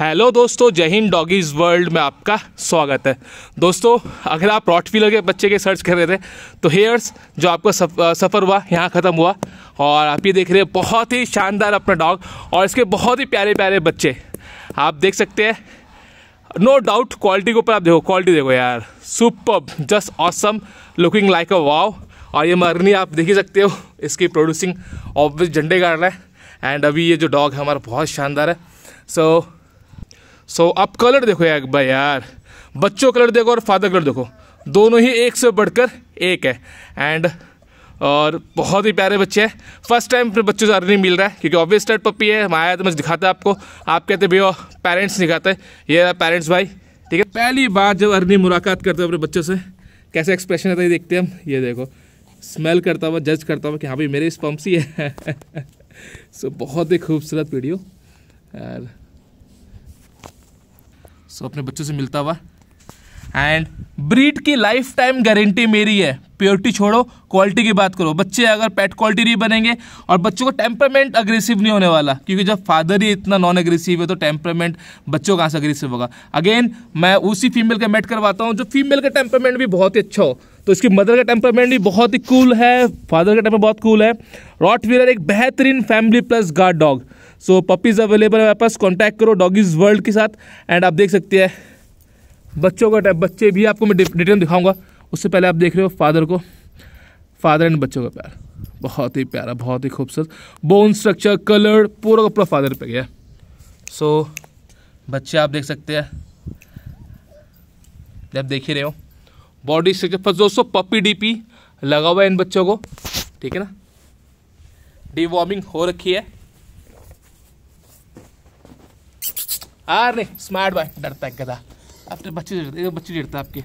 hello दोस्तों जय Hind doggies world में आपका स्वागत है दोस्तों अगर आप रॉटफीलर के बच्चे के सर्च कर रहे थे तो हेयर्स जो आपका सफ, सफ़र हुआ यहाँ ख़त्म हुआ और आप ये देख रहे हैं बहुत ही शानदार अपना डॉग और इसके बहुत ही प्यारे प्यारे बच्चे आप देख सकते हैं नो डाउट क्वालिटी के ऊपर आप देखो क्वालिटी देखो यार super just awesome looking like a wow और ये मरनी आप देख ही सकते हो इसकी प्रोड्यूसिंग ऑब्वियस झंडे गाड़ रहा है एंड अभी ये जो डॉग है हमारा बहुत शानदार है सो so, सो so, आप कलर देखो एक भाई यार बच्चों कलर देखो और फादर कलर देखो दोनों ही एक से बढ़कर एक है एंड और बहुत ही प्यारे बच्चे हैं फर्स्ट टाइम अपने बच्चों से अर्निंग मिल रहा है क्योंकि ऑब्वियस स्टार्ट पप्पी है माया तो मैं दिखाता है आपको आप कहते भैया पेरेंट्स दिखाते ये पेरेंट्स भाई ठीक है पहली बार जब अर्निंग मुलाकात करते हो अपने बच्चों से कैसे एक्सप्रेशन रहता है ये देखते हैं हम ये देखो स्मेल करता हुआ जज करता हुआ कि हाँ भाई मेरे इस पंप सी है सो so, बहुत ही खूबसूरत वीडियो और सो अपने बच्चों से मिलता हुआ एंड ब्रीड की लाइफ टाइम गारंटी मेरी है प्योरिटी छोड़ो क्वालिटी की बात करो बच्चे अगर पेट क्वालिटी नहीं बनेंगे और बच्चों का टेम्परमेंट अग्रेसिव नहीं होने वाला क्योंकि जब फादर ही इतना नॉन अग्रेसिव है तो टेम्परमेंट बच्चों कहाँ से अग्रेसिव होगा अगेन मैं उसी फीमेल का मेट करवाता हूँ जो फीमेल का टेम्परमेंट भी बहुत ही अच्छा हो तो इसकी मदर का टेम्परमेंट भी बहुत ही कूल है फादर का टेम्पर बहुत कूल है रॉट एक बेहतरीन family plus guard dog so puppies available है मेरे पास कॉन्टैक्ट करो डॉगीज़ वर्ल्ड के साथ एंड आप देख सकते हैं बच्चों का टाइप बच्चे भी आपको मैं डिटेल दिखाऊंगा उससे पहले आप देख रहे हो फादर को फादर एंड बच्चों का प्यार बहुत ही प्यारा बहुत ही खूबसूरत बोन स्ट्रक्चर कलर पूरा का पूरा फादर पे गया सो so, बच्चे आप देख सकते हैं आप देख ही रहे हो बॉडी स्ट्रक्चर फर्स्ट दोस्तों पपी डीपी लगा हुआ है इन बच्चों को ठीक है ना डी हो रखी है आ रे स्मार्ट बॉय डरता है गधा अपने बच्चे से बच्चे डरता है आपके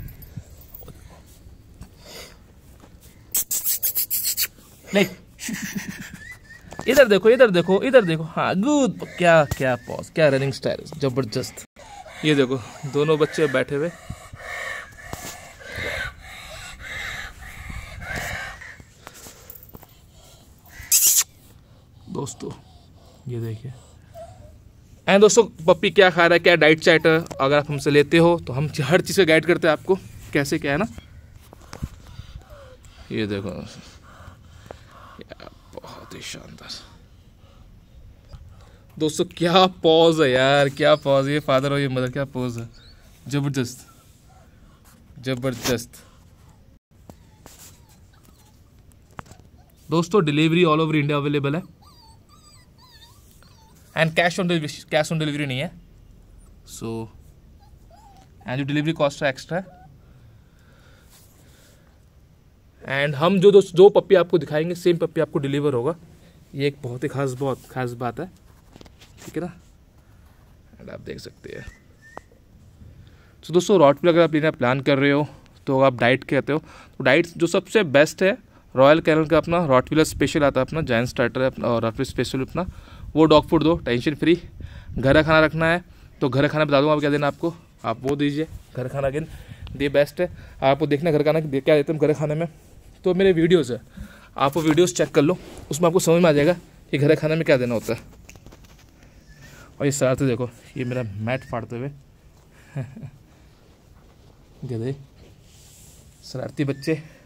नहीं इधर देखो इधर देखो इधर देखो हाँ गुड क्या क्या पॉज क्या रनिंग स्टाइल जबरदस्त ये देखो दोनों बच्चे बैठे हुए दोस्तों ये देखिए एंड दोस्तों पप्पी क्या खा रहा है क्या डाइट चाइट है अगर आप हमसे लेते हो तो हम हर चीज़ का गाइड करते हैं आपको कैसे क्या है ना ये देखो बहुत ही शानदार दोस्तों क्या पॉज है यार क्या पॉज ये फादर और ये मदर क्या पॉज है जबरदस्त जबरदस्त दोस्तों delivery all over India available है and cash on delivery cash on delivery नहीं है सो so, एंड जो डिलीवरी कॉस्ट है एक्स्ट्रा है एंड हम जो जो पप्पी आपको दिखाएंगे सेम पप्पी आपको डिलीवर होगा ये एक बहुत ही खास बहुत खास बात है ठीक है ना एंड आप देख सकते हैं तो so, दोस्तों रॉट अगर आप लेना प्लान कर रहे हो तो आप डाइट कहते हो तो डाइट जो सबसे बेस्ट है रॉयल कैनल का अपना रॉटविलर स्पेशल आता है अपना जैन स्टार्टर है अपना और फिर स्पेशल अपना वो डॉग फूड दो टेंशन फ्री घर का खाना रखना है तो घर खाना बता दूँगा क्या देना आपको आप वो दीजिए घर खाना अगेन दे बेस्ट है आपको देखना घर खाना क्या देते हैं घर खाने में तो मेरे वीडियोज़ है आप वो वीडियोज़ चेक कर लो उसमें आपको समझ में आ जाएगा कि घर खाना में क्या देना होता है और ये शरारते देखो ये मेरा मैट फाड़ते हुए गधे शरारती बच्चे